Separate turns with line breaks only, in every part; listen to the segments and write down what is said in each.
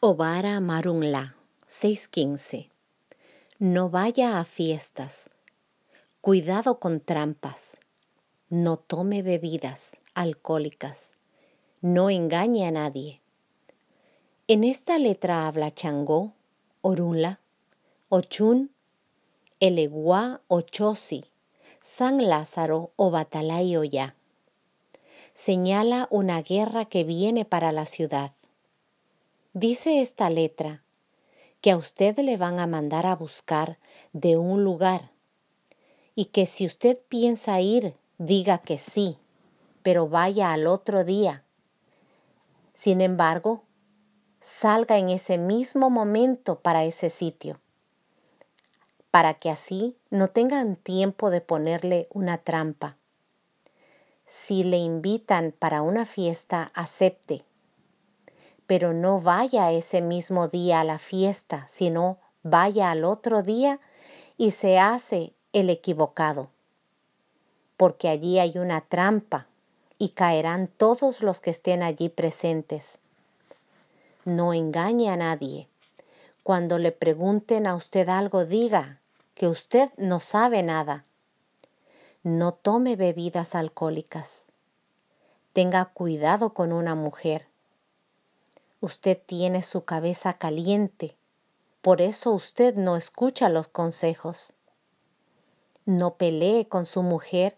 Obara Marunla, 615. No vaya a fiestas. Cuidado con trampas. No tome bebidas alcohólicas. No engañe a nadie. En esta letra habla Changó, Orunla, Ochun, Eleguá, Ochosi, San Lázaro o Batalá Señala una guerra que viene para la ciudad Dice esta letra que a usted le van a mandar a buscar de un lugar y que si usted piensa ir, diga que sí, pero vaya al otro día. Sin embargo, salga en ese mismo momento para ese sitio, para que así no tengan tiempo de ponerle una trampa. Si le invitan para una fiesta, acepte, pero no vaya ese mismo día a la fiesta, sino vaya al otro día y se hace el equivocado, porque allí hay una trampa y caerán todos los que estén allí presentes. No engañe a nadie. Cuando le pregunten a usted algo, diga que usted no sabe nada. No tome bebidas alcohólicas. Tenga cuidado con una mujer. Usted tiene su cabeza caliente, por eso usted no escucha los consejos. No pelee con su mujer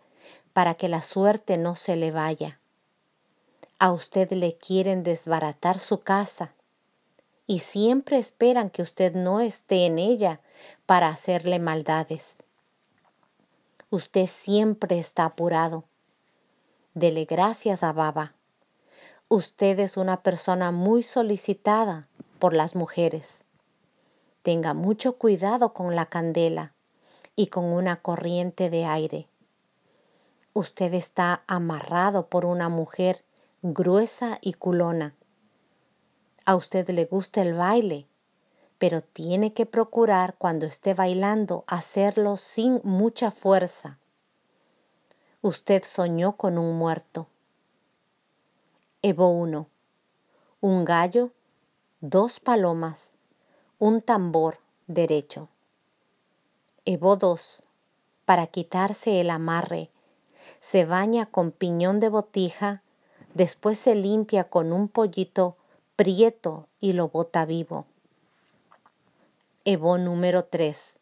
para que la suerte no se le vaya. A usted le quieren desbaratar su casa y siempre esperan que usted no esté en ella para hacerle maldades. Usted siempre está apurado. Dele gracias a Baba usted es una persona muy solicitada por las mujeres. Tenga mucho cuidado con la candela y con una corriente de aire. Usted está amarrado por una mujer gruesa y culona. A usted le gusta el baile, pero tiene que procurar cuando esté bailando hacerlo sin mucha fuerza. Usted soñó con un muerto Evo 1. Un gallo, dos palomas, un tambor derecho. Evo 2. Para quitarse el amarre, se baña con piñón de botija, después se limpia con un pollito prieto y lo bota vivo. Evo número 3.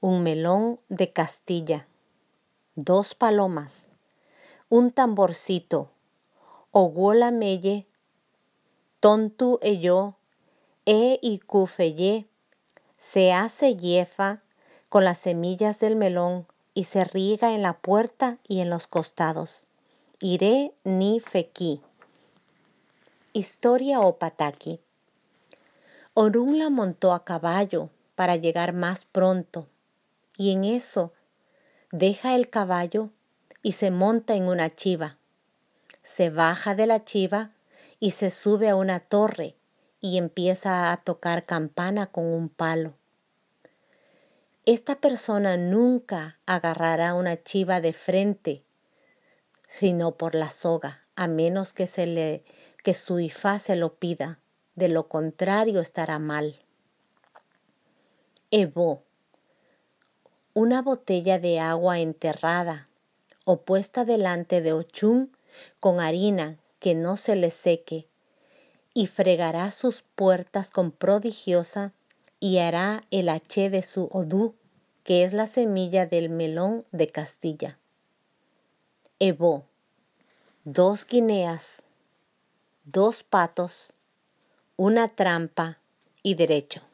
Un melón de Castilla. Dos palomas. Un tamborcito, Ogola meye, tontu eyo, e y feye, se hace yefa con las semillas del melón y se riega en la puerta y en los costados. Iré ni fequí. Historia o pataki. la montó a caballo para llegar más pronto y en eso deja el caballo y se monta en una chiva se baja de la chiva y se sube a una torre y empieza a tocar campana con un palo. Esta persona nunca agarrará una chiva de frente, sino por la soga, a menos que, se le, que su ifá se lo pida. De lo contrario estará mal. Evo. Una botella de agua enterrada o puesta delante de Ochun con harina que no se le seque, y fregará sus puertas con prodigiosa, y hará el hache de su odú, que es la semilla del melón de Castilla. Evo, dos guineas, dos patos, una trampa y derecho.